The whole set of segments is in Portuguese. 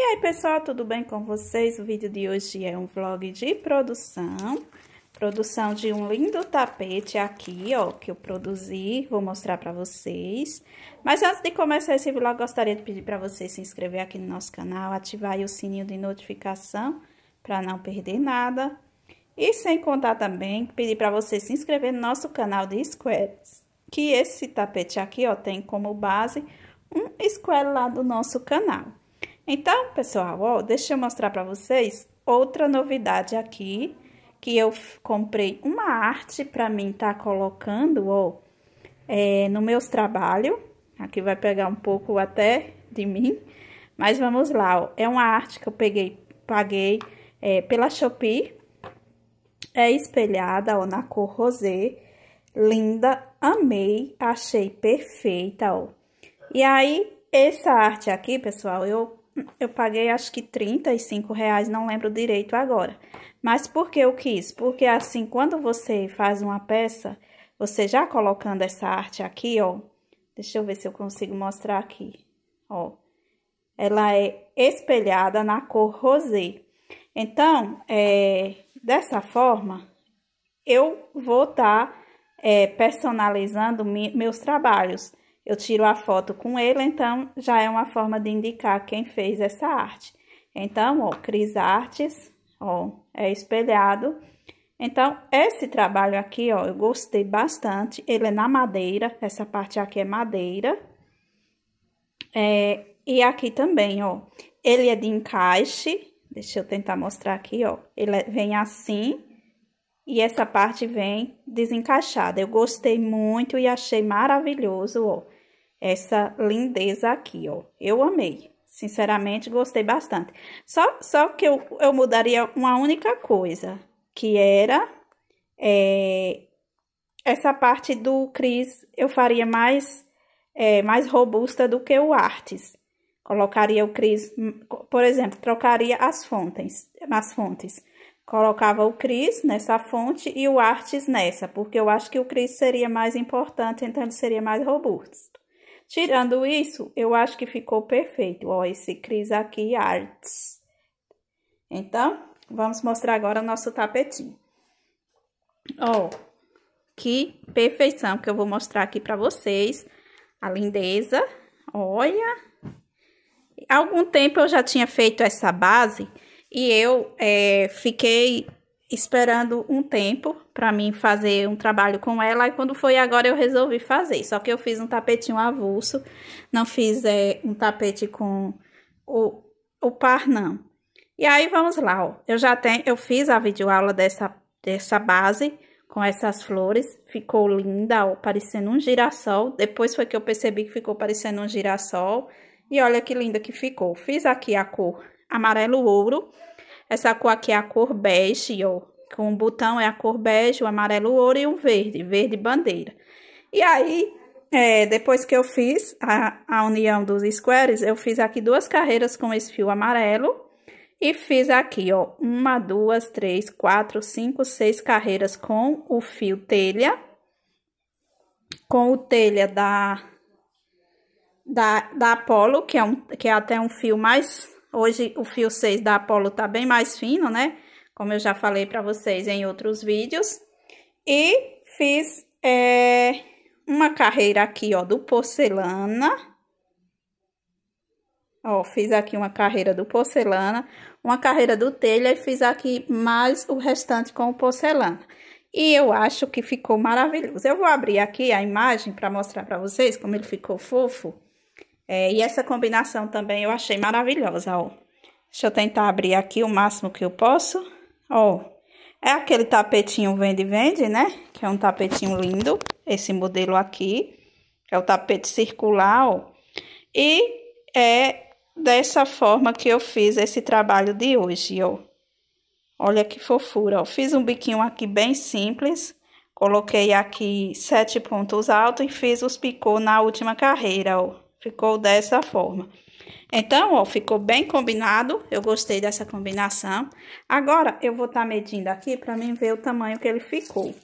E aí, pessoal, tudo bem com vocês? O vídeo de hoje é um vlog de produção, produção de um lindo tapete aqui, ó, que eu produzi, vou mostrar pra vocês. Mas antes de começar esse vlog, gostaria de pedir pra vocês se inscrever aqui no nosso canal, ativar o sininho de notificação pra não perder nada. E sem contar também, pedir pra vocês se inscrever no nosso canal de squares, que esse tapete aqui, ó, tem como base um square lá do nosso canal. Então, pessoal, ó, deixa eu mostrar para vocês outra novidade aqui, que eu comprei uma arte para mim tá colocando, ó, é, no meus trabalhos. Aqui vai pegar um pouco até de mim, mas vamos lá, ó. É uma arte que eu peguei, paguei é, pela Shopee. É espelhada, ó, na cor rosé. Linda, amei, achei perfeita, ó. E aí, essa arte aqui, pessoal, eu eu paguei acho que 35 reais, não lembro direito agora. Mas por que eu quis? Porque assim, quando você faz uma peça, você já colocando essa arte aqui, ó. Deixa eu ver se eu consigo mostrar aqui, ó. Ela é espelhada na cor rosé. Então, é, dessa forma, eu vou estar tá, é, personalizando meus trabalhos. Eu tiro a foto com ele, então já é uma forma de indicar quem fez essa arte. Então, ó, Cris Artes, ó, é espelhado. Então, esse trabalho aqui, ó, eu gostei bastante. Ele é na madeira, essa parte aqui é madeira. É, e aqui também, ó, ele é de encaixe. Deixa eu tentar mostrar aqui, ó. Ele é, vem assim, e essa parte vem desencaixada. Eu gostei muito e achei maravilhoso, ó. Essa lindeza aqui, ó. Eu amei. Sinceramente, gostei bastante. Só, só que eu, eu mudaria uma única coisa, que era é, essa parte do Cris, eu faria mais, é, mais robusta do que o Artes. Colocaria o Cris, por exemplo, trocaria as fontes, as fontes colocava o Cris nessa fonte e o Artes nessa, porque eu acho que o Cris seria mais importante, então ele seria mais robusto. Tirando isso, eu acho que ficou perfeito, ó, esse Cris aqui, Artes. Então, vamos mostrar agora o nosso tapetinho. Ó, que perfeição que eu vou mostrar aqui pra vocês, a lindeza, olha. Há algum tempo eu já tinha feito essa base... E eu é, fiquei esperando um tempo para mim fazer um trabalho com ela e quando foi agora eu resolvi fazer. Só que eu fiz um tapetinho avulso, não fiz é, um tapete com o, o par não. E aí vamos lá, ó. Eu já tenho, eu fiz a videoaula dessa dessa base com essas flores, ficou linda, ó, parecendo um girassol. Depois foi que eu percebi que ficou parecendo um girassol. E olha que linda que ficou. Fiz aqui a cor amarelo ouro. Essa cor aqui é a cor bege, ó. Com o botão é a cor bege, o amarelo ouro e o verde, verde bandeira. E aí, é, depois que eu fiz a, a união dos squares, eu fiz aqui duas carreiras com esse fio amarelo. E fiz aqui, ó, uma, duas, três, quatro, cinco, seis carreiras com o fio telha. Com o telha da, da, da Apollo, que é, um, que é até um fio mais Hoje o fio 6 da Apollo tá bem mais fino, né? Como eu já falei para vocês em outros vídeos. E fiz é, uma carreira aqui, ó, do porcelana. Ó, fiz aqui uma carreira do porcelana, uma carreira do telha e fiz aqui mais o restante com o porcelana. E eu acho que ficou maravilhoso. Eu vou abrir aqui a imagem para mostrar para vocês como ele ficou fofo. É, e essa combinação também eu achei maravilhosa, ó. Deixa eu tentar abrir aqui o máximo que eu posso. Ó, é aquele tapetinho vende-vende, né? Que é um tapetinho lindo, esse modelo aqui. É o tapete circular, ó. E é dessa forma que eu fiz esse trabalho de hoje, ó. Olha que fofura, ó. Fiz um biquinho aqui bem simples. Coloquei aqui sete pontos altos e fiz os picô na última carreira, ó. Ficou dessa forma. Então, ó, ficou bem combinado. Eu gostei dessa combinação. Agora, eu vou estar tá medindo aqui para mim ver o tamanho que ele ficou.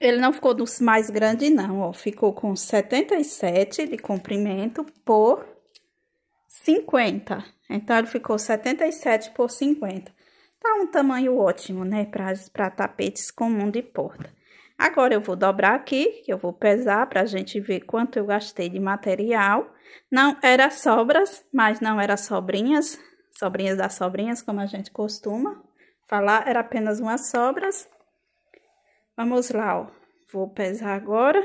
Ele não ficou dos mais grande, não, ó. Ficou com 77 de comprimento por 50. Então, ele ficou 77 por 50. Tá um tamanho ótimo, né? Para tapetes comum de porta. Agora eu vou dobrar aqui, eu vou pesar para a gente ver quanto eu gastei de material. Não era sobras, mas não era sobrinhas, sobrinhas das sobrinhas, como a gente costuma falar, era apenas umas sobras. Vamos lá, ó. Vou pesar agora.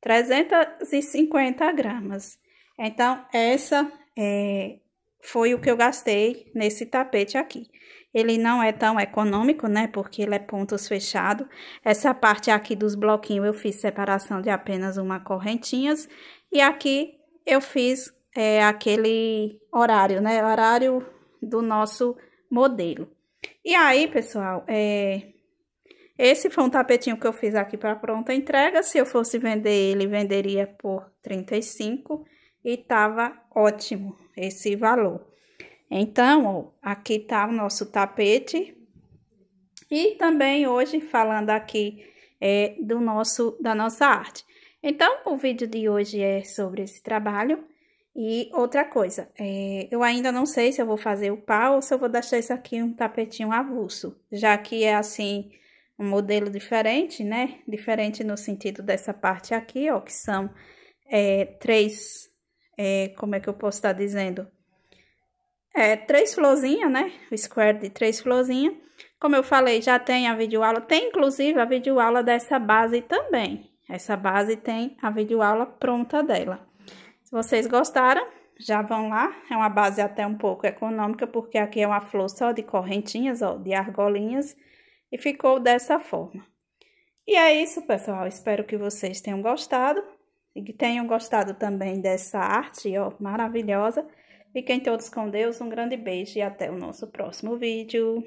350 gramas. Então, essa é, foi o que eu gastei nesse tapete aqui. Ele não é tão econômico, né, porque ele é pontos fechado. Essa parte aqui dos bloquinhos eu fiz separação de apenas uma correntinhas. E aqui eu fiz é, aquele horário, né, horário do nosso modelo. E aí, pessoal, é, esse foi um tapetinho que eu fiz aqui para pronta entrega. Se eu fosse vender ele, venderia por 35 e estava ótimo esse valor. Então, ó, aqui tá o nosso tapete. E também hoje falando aqui é, do nosso da nossa arte. Então, o vídeo de hoje é sobre esse trabalho. E outra coisa, é, eu ainda não sei se eu vou fazer o pau ou se eu vou deixar isso aqui um tapetinho avulso, já que é assim um modelo diferente, né? Diferente no sentido dessa parte aqui, ó, que são é, três é, como é que eu posso estar dizendo? É, três florzinhas, né? O square de três florzinhas. Como eu falei, já tem a videoaula, tem inclusive a videoaula dessa base também. Essa base tem a videoaula pronta dela. Se vocês gostaram, já vão lá. É uma base até um pouco econômica, porque aqui é uma flor só de correntinhas, ó, de argolinhas. E ficou dessa forma. E é isso, pessoal. Espero que vocês tenham gostado e que tenham gostado também dessa arte ó, maravilhosa. Fiquem todos com Deus, um grande beijo e até o nosso próximo vídeo.